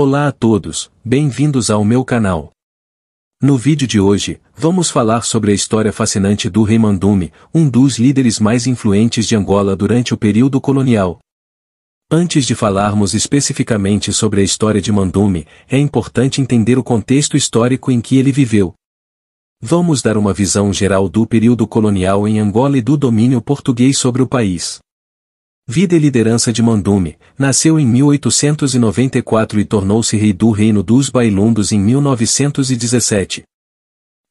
Olá a todos, bem-vindos ao meu canal. No vídeo de hoje, vamos falar sobre a história fascinante do rei Mandume, um dos líderes mais influentes de Angola durante o período colonial. Antes de falarmos especificamente sobre a história de Mandume, é importante entender o contexto histórico em que ele viveu. Vamos dar uma visão geral do período colonial em Angola e do domínio português sobre o país. Vida e liderança de Mandume, nasceu em 1894 e tornou-se rei do reino dos Bailundos em 1917.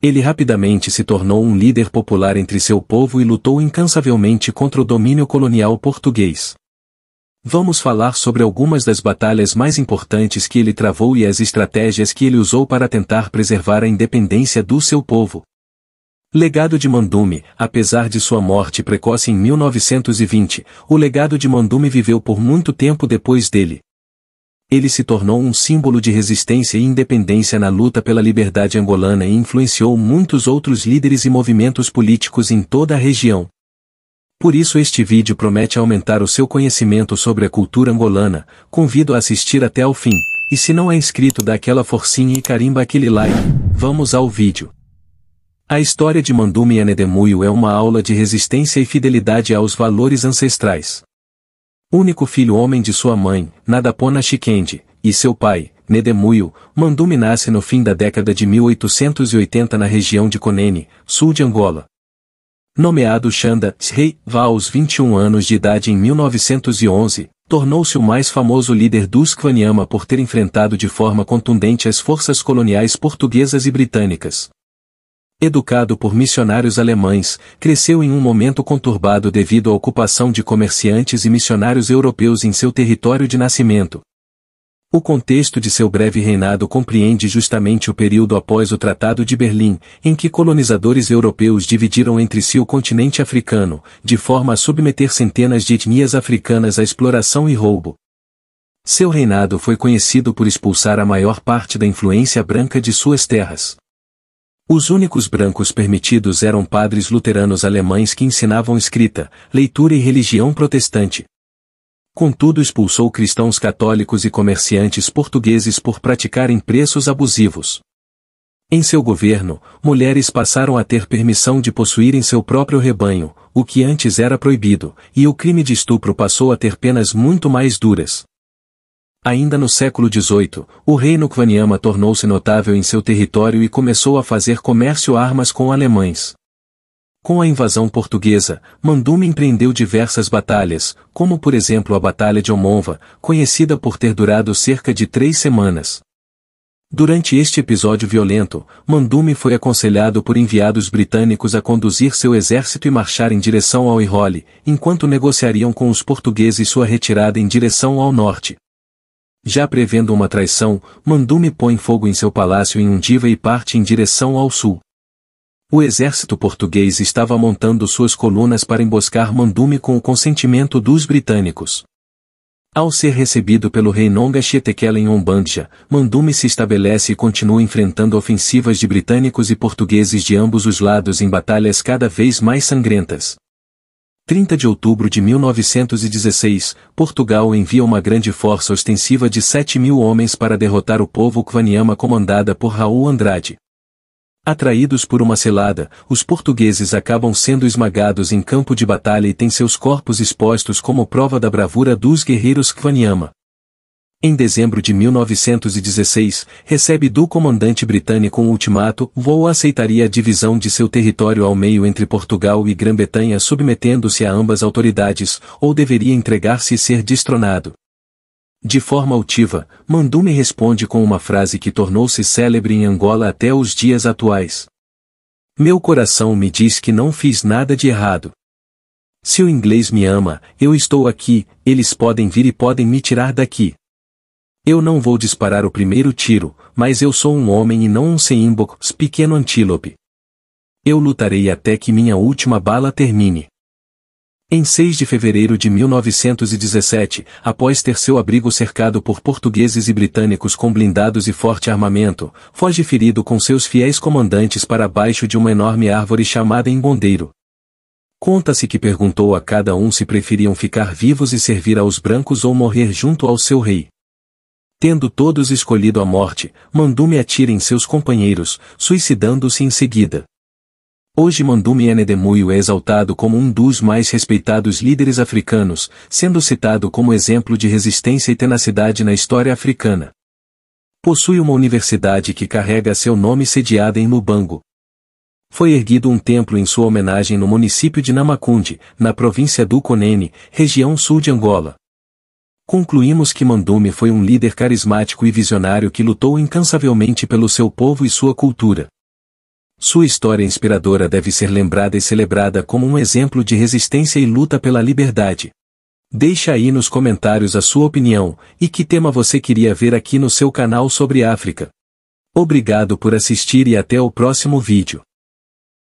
Ele rapidamente se tornou um líder popular entre seu povo e lutou incansavelmente contra o domínio colonial português. Vamos falar sobre algumas das batalhas mais importantes que ele travou e as estratégias que ele usou para tentar preservar a independência do seu povo. Legado de Mandume Apesar de sua morte precoce em 1920, o legado de Mandume viveu por muito tempo depois dele. Ele se tornou um símbolo de resistência e independência na luta pela liberdade angolana e influenciou muitos outros líderes e movimentos políticos em toda a região. Por isso este vídeo promete aumentar o seu conhecimento sobre a cultura angolana, convido a assistir até ao fim, e se não é inscrito dá aquela forcinha e carimba aquele like, vamos ao vídeo. A história de Mandume Enedemuio é uma aula de resistência e fidelidade aos valores ancestrais. Único filho homem de sua mãe, Nadapona Shikendi, e seu pai, Nedemuio, Mandume nasce no fim da década de 1880 na região de Conene, sul de Angola. Nomeado Xanda Rei Vá aos 21 anos de idade em 1911, tornou-se o mais famoso líder dos Kwanyama por ter enfrentado de forma contundente as forças coloniais portuguesas e britânicas. Educado por missionários alemães, cresceu em um momento conturbado devido à ocupação de comerciantes e missionários europeus em seu território de nascimento. O contexto de seu breve reinado compreende justamente o período após o Tratado de Berlim, em que colonizadores europeus dividiram entre si o continente africano, de forma a submeter centenas de etnias africanas à exploração e roubo. Seu reinado foi conhecido por expulsar a maior parte da influência branca de suas terras. Os únicos brancos permitidos eram padres luteranos alemães que ensinavam escrita, leitura e religião protestante. Contudo expulsou cristãos católicos e comerciantes portugueses por praticarem preços abusivos. Em seu governo, mulheres passaram a ter permissão de possuírem seu próprio rebanho, o que antes era proibido, e o crime de estupro passou a ter penas muito mais duras. Ainda no século XVIII, o reino Kvanyama tornou-se notável em seu território e começou a fazer comércio armas com alemães. Com a invasão portuguesa, Mandume empreendeu diversas batalhas, como por exemplo a Batalha de Omonva, conhecida por ter durado cerca de três semanas. Durante este episódio violento, Mandume foi aconselhado por enviados britânicos a conduzir seu exército e marchar em direção ao Irole, enquanto negociariam com os portugueses sua retirada em direção ao norte já prevendo uma traição, Mandume põe fogo em seu palácio em Undiva e parte em direção ao sul. O exército português estava montando suas colunas para emboscar Mandume com o consentimento dos britânicos. Ao ser recebido pelo rei Nonga Chetekela em Umbandja, Mandume se estabelece e continua enfrentando ofensivas de britânicos e portugueses de ambos os lados em batalhas cada vez mais sangrentas. 30 de outubro de 1916, Portugal envia uma grande força ostensiva de 7 mil homens para derrotar o povo Kvaniama comandada por Raul Andrade. Atraídos por uma selada, os portugueses acabam sendo esmagados em campo de batalha e têm seus corpos expostos como prova da bravura dos guerreiros Kvaniama. Em dezembro de 1916, recebe do comandante britânico um ultimato: Vou aceitaria a divisão de seu território ao meio entre Portugal e Grã-Bretanha submetendo-se a ambas autoridades, ou deveria entregar-se e ser destronado. De forma altiva, Mandume responde com uma frase que tornou-se célebre em Angola até os dias atuais. Meu coração me diz que não fiz nada de errado. Se o inglês me ama, eu estou aqui, eles podem vir e podem me tirar daqui. Eu não vou disparar o primeiro tiro, mas eu sou um homem e não um seimbok, pequeno antílope. Eu lutarei até que minha última bala termine. Em 6 de fevereiro de 1917, após ter seu abrigo cercado por portugueses e britânicos com blindados e forte armamento, foge ferido com seus fiéis comandantes para baixo de uma enorme árvore chamada Embondeiro. Conta-se que perguntou a cada um se preferiam ficar vivos e servir aos brancos ou morrer junto ao seu rei. Tendo todos escolhido a morte, Mandume atira em seus companheiros, suicidando-se em seguida. Hoje Mandume Enedemuio é exaltado como um dos mais respeitados líderes africanos, sendo citado como exemplo de resistência e tenacidade na história africana. Possui uma universidade que carrega seu nome sediada em Lubango. Foi erguido um templo em sua homenagem no município de Namacunde, na província do Conene, região sul de Angola. Concluímos que Mandume foi um líder carismático e visionário que lutou incansavelmente pelo seu povo e sua cultura. Sua história inspiradora deve ser lembrada e celebrada como um exemplo de resistência e luta pela liberdade. Deixa aí nos comentários a sua opinião, e que tema você queria ver aqui no seu canal sobre África. Obrigado por assistir e até o próximo vídeo.